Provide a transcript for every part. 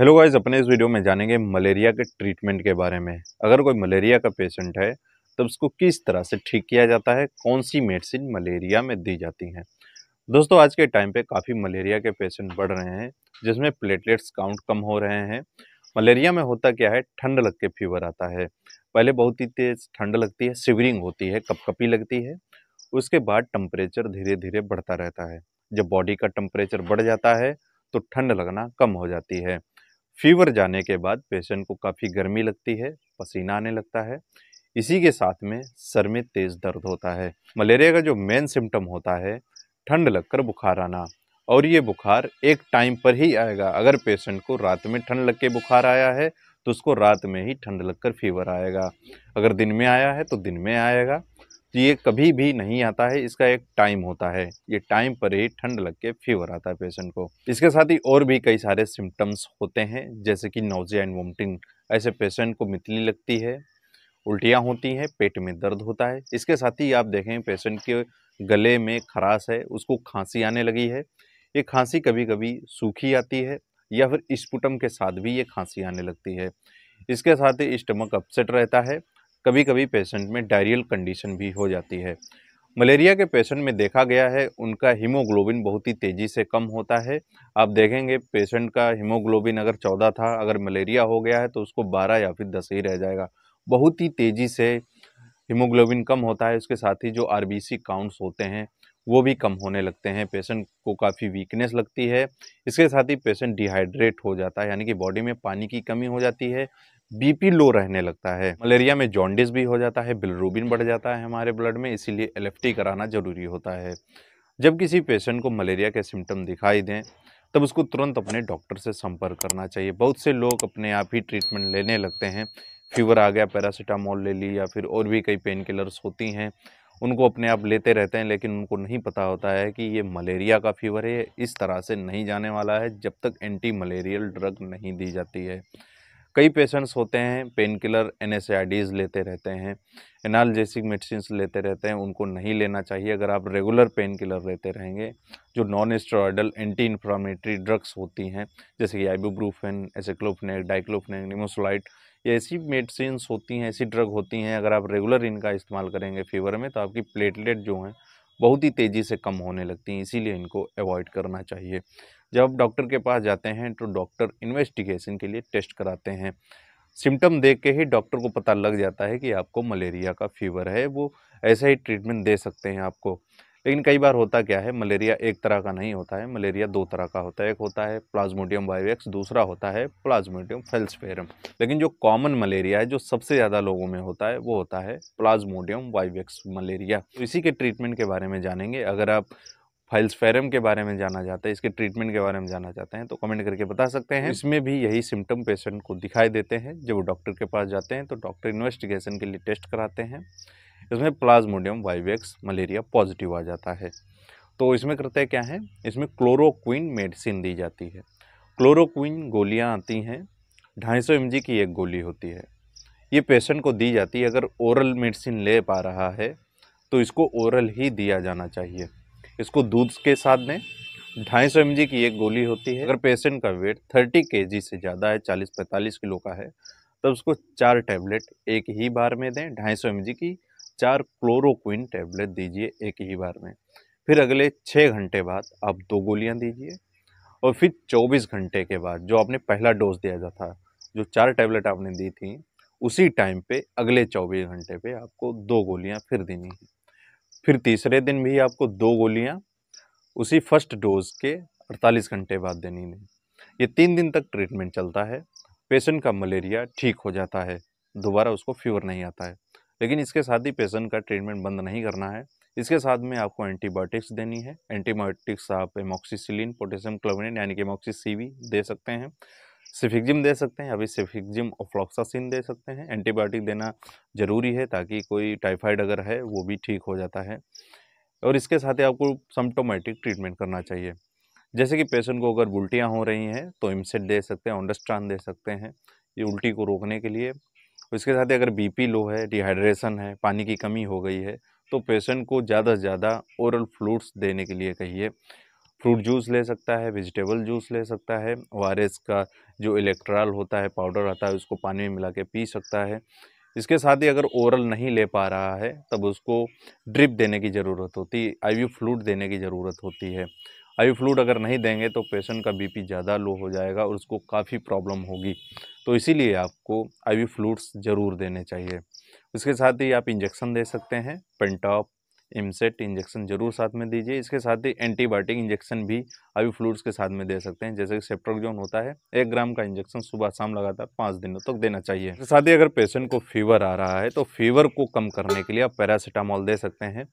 hello guys अपने इस video में जानेंगे मलेरिया के ट्रीटमेंट के बारे में अगर कोई मलेरिया का पेशेंट है तो उसको किस तरह से ठीक किया जाता है कौन सी मेडिसिन मलेरिया में दी जाती हैं दोस्तों आज के टाइम पे काफ़ी मलेरिया के पेशेंट बढ़ रहे हैं जिसमें प्लेटलेट्स काउंट कम हो रहे हैं मलेरिया में होता क्या है ठंड लग के फीवर आता है पहले बहुत ही तेज़ ठंड लगती है सिवरिंग होती है कपकपी लगती है उसके बाद टम्परेचर धीरे धीरे बढ़ता रहता है जब बॉडी का टम्परेचर बढ़ जाता है तो ठंड लगना कम हो जाती है फीवर जाने के बाद पेशेंट को काफ़ी गर्मी लगती है पसीना आने लगता है इसी के साथ में सर में तेज़ दर्द होता है मलेरिया का जो मेन सिम्टम होता है ठंड लगकर बुखार आना और ये बुखार एक टाइम पर ही आएगा अगर पेशेंट को रात में ठंड लग के बुखार आया है तो उसको रात में ही ठंड लगकर फीवर आएगा अगर दिन में आया है तो दिन में आएगा तो ये कभी भी नहीं आता है इसका एक टाइम होता है ये टाइम पर ही ठंड लग के फीवर आता है पेशेंट को इसके साथ ही और भी कई सारे सिम्टम्स होते हैं जैसे कि नोजिया एंड वोमटिंग ऐसे पेशेंट को मितली लगती है उल्टियाँ होती हैं पेट में दर्द होता है इसके साथ ही आप देखें पेशेंट के गले में खराश है उसको खांसी आने लगी है ये खांसी कभी कभी सूखी आती है या फिर स्पुटम के साथ भी ये खांसी आने लगती है इसके साथ ही स्टमक अपसेट रहता है कभी कभी पेशेंट में डायरियल कंडीशन भी हो जाती है मलेरिया के पेशेंट में देखा गया है उनका हीमोग्लोबिन बहुत ही तेज़ी से कम होता है आप देखेंगे पेशेंट का हीमोग्लोबिन अगर चौदह था अगर मलेरिया हो गया है तो उसको बारह या फिर दस ही रह जाएगा बहुत ही तेज़ी से हीमोग्लोबिन कम होता है उसके साथ ही जो आर काउंट्स होते हैं वो भी कम होने लगते हैं पेशेंट को काफ़ी वीकनेस लगती है इसके साथ ही पेशेंट डिहाइड्रेट हो जाता है यानी कि बॉडी में पानी की कमी हो जाती है बीपी लो रहने लगता है मलेरिया में जॉन्डिस भी हो जाता है बिलरूबिन बढ़ जाता है हमारे ब्लड में इसीलिए एल कराना ज़रूरी होता है जब किसी पेशेंट को मलेरिया के सिम्टम दिखाई दें तब उसको तुरंत अपने डॉक्टर से संपर्क करना चाहिए बहुत से लोग अपने आप ही ट्रीटमेंट लेने लगते हैं फीवर आ गया पैरासीटामोल ले ली या फिर और भी कई पेन किलर्स होती हैं उनको अपने आप लेते रहते हैं लेकिन उनको नहीं पता होता है कि ये मलेरिया का फीवर है इस तरह से नहीं जाने वाला है जब तक एंटी मलेरियल ड्रग नहीं दी जाती है कई पेशेंट्स होते हैं पेन किलर एन लेते रहते हैं एनालजेसिक मेडिसिन लेते रहते हैं उनको नहीं लेना चाहिए अगर आप रेगुलर पेन किलर लेते रहेंगे जो non steroidal anti inflammatory drugs होती हैं जैसे कि आइबोब्रूफेन एसिक्लोफनेक डाइक्लोफनेक निमोसोलाइट ये ऐसी मेडिसिन होती हैं ऐसी ड्रग होती हैं अगर आप रेगुलर इनका इस्तेमाल करेंगे फीवर में तो आपकी प्लेटलेट जो हैं बहुत ही तेज़ी से कम होने लगती हैं इसीलिए इनको अवॉइड करना चाहिए जब डॉक्टर के पास जाते हैं तो डॉक्टर इन्वेस्टिगेशन के लिए टेस्ट कराते हैं सिम्टम देख के ही डॉक्टर को पता लग जाता है कि आपको मलेरिया का फीवर है वो ऐसा ही ट्रीटमेंट दे सकते हैं आपको लेकिन कई बार होता क्या है मलेरिया एक तरह का नहीं होता है मलेरिया दो तरह का होता है एक होता है प्लाज्मोडियम वाइवेक्स दूसरा होता है प्लाज्मोडियम फेल्सफेरम लेकिन जो कॉमन मलेरिया है जो सबसे ज़्यादा लोगों में होता है वो होता है प्लाज्मोडियम वाइवेक्स मलेरिया तो इसी के ट्रीटमेंट के बारे में जानेंगे अगर आप फाइल्सफेरम के बारे में जाना जाता है इसके ट्रीटमेंट के बारे में जाना चाहते हैं तो कमेंट करके बता सकते हैं इसमें भी यही सिम्टम पेशेंट को दिखाई देते हैं जब वो डॉक्टर के पास जाते हैं तो डॉक्टर इन्वेस्टिगेशन के लिए टेस्ट कराते हैं इसमें प्लाज्मोडियम वाइवेक्स मलेरिया पॉजिटिव आ जाता है तो इसमें करते क्या है इसमें क्लोरोक्विन मेडिसिन दी जाती है क्लोरोक्विन गोलियाँ आती हैं ढाई सौ की एक गोली होती है ये पेशेंट को दी जाती है अगर ओरल मेडिसिन ले पा रहा है तो इसको ओरल ही दिया जाना चाहिए इसको दूध के साथ दें ढाई सौ एम की एक गोली होती है अगर पेशेंट का वेट थर्टी के से ज़्यादा है चालीस पैंतालीस किलो का है तब उसको चार टैबलेट एक ही बार में दें ढाई सौ एम की चार क्लोरोक्विन टैबलेट दीजिए एक ही बार में फिर अगले छः घंटे बाद आप दो गोलियां दीजिए और फिर 24 घंटे के बाद जो आपने पहला डोज दिया जा था जो चार टैबलेट आपने दी थी उसी टाइम पे अगले चौबीस घंटे पे आपको दो गोलियां फिर देनी है फिर तीसरे दिन भी आपको दो गोलियां उसी फर्स्ट डोज के 48 घंटे बाद देनी है ये तीन दिन तक ट्रीटमेंट चलता है पेशेंट का मलेरिया ठीक हो जाता है दोबारा उसको फीवर नहीं आता है लेकिन इसके साथ ही पेशेंट का ट्रीटमेंट बंद नहीं करना है इसके साथ में आपको एंटीबायोटिक्स देनी है एंटीबायोटिक्स आप एमोक्सीसिलिन पोटेशियम क्लोविन यानी कि एमोक्सी दे सकते हैं सिफिक्जिम दे सकते हैं अभी सिफिक्जिम ओफ्लॉक्सासिन दे सकते हैं एंटीबायोटिक देना ज़रूरी है ताकि कोई टाइफाइड अगर है वो भी ठीक हो जाता है और इसके साथ ही आपको सम्टोमेटिक ट्रीटमेंट करना चाहिए जैसे कि पेशेंट को अगर उल्टियाँ हो रही हैं तो इमसेट दे सकते हैं ऑन्डस्ट्रान दे सकते हैं ये उल्टी को रोकने के लिए इसके साथ ही अगर बीपी लो है डिहाइड्रेशन है पानी की कमी हो गई है तो पेशेंट को ज़्यादा से ज़्यादा ओरल फ्लूड्स देने के लिए कहिए फ्रूट जूस ले सकता है वेजिटेबल जूस ले सकता है ओ का जो इलेक्ट्रॉल होता है पाउडर आता है उसको पानी में मिला के पी सकता है इसके साथ ही अगर ओरल नहीं ले पा रहा है तब उसको ड्रिप देने की ज़रूरत होती है आई फ्लूड देने की ज़रूरत होती है आई फ्लूड अगर नहीं देंगे तो पेशेंट का बीपी ज़्यादा लो हो जाएगा और उसको काफ़ी प्रॉब्लम होगी तो इसीलिए आपको आई फ्लूड्स ज़रूर देने चाहिए इसके साथ ही आप इंजेक्शन दे सकते हैं पेंटॉप इमसेट इंजेक्शन जरूर साथ में दीजिए इसके साथ ही एंटीबायोटिक इंजेक्शन भी अभी फ्लूड्स के साथ में दे सकते हैं जैसे कि सेप्ट्रोक्जोन होता है एक ग्राम का इंजेक्शन सुबह शाम लगातार पाँच दिनों तक तो देना चाहिए साथ ही अगर पेशेंट को फीवर आ रहा है तो फीवर को कम करने के लिए आप पैरासीटामॉल दे सकते हैं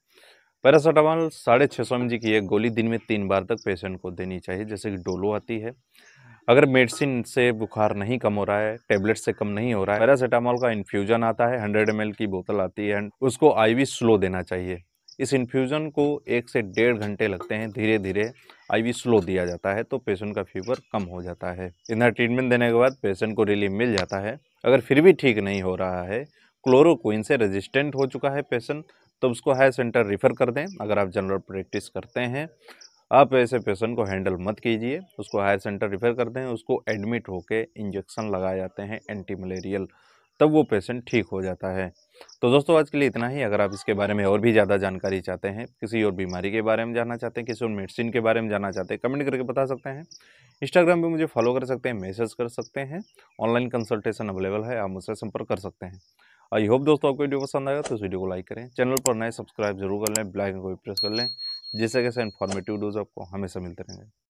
पैरासीटामॉल साढ़े छः सौ की एक गोली दिन में तीन बार तक पेशेंट को देनी चाहिए जैसे कि डोलो आती है अगर मेडिसिन से बुखार नहीं कम हो रहा है टेबलेट से कम नहीं हो रहा है पैरासीटामोल का इन्फ्यूजन आता है हंड्रेड एम की बोतल आती है उसको आईवी स्लो देना चाहिए इस इन्फ्यूज़न को एक से डेढ़ घंटे लगते हैं धीरे धीरे आईवी स्लो दिया जाता है तो पेशेंट का फीवर कम हो जाता है इधर ट्रीटमेंट देने के बाद पेशेंट को रिलीफ मिल जाता है अगर फिर भी ठीक नहीं हो रहा है क्लोरोक्विन से रेजिस्टेंट हो चुका है पेशेंट तो उसको हाई सेंटर रिफ़र कर दें अगर आप जनरल प्रैक्टिस करते हैं आप ऐसे पेशेंट को हैंडल मत कीजिए उसको हायर सेंटर रिफ़र कर दें उसको एडमिट होकर इंजेक्शन लगाए जाते हैं एंटी मलेरियल तब वो पेशेंट ठीक हो जाता है तो दोस्तों आज के लिए इतना ही अगर आप इसके बारे में और भी ज़्यादा जानकारी चाहते हैं किसी और बीमारी के बारे में जानना चाहते हैं किसी और मेडिसिन के बारे में जानना चाहते हैं कमेंट करके बता सकते हैं इंस्टाग्राम पे मुझे फॉलो कर सकते हैं मैसेज कर सकते हैं ऑनलाइन कंसल्टेशन अवेलेबल है आप मुझसे संपर्क कर सकते हैं आई होप दोस्तों आपको वीडियो पसंद आएगा तो इस वीडियो को लाइक करें चैनल पर नए सब्सक्राइब जरूर कर लें ब्लैक को भी प्रेस कर लें जिससे कैसे इन्फॉर्मेटिव वीडियोज़ आपको हमेशा मिलते रहेंगे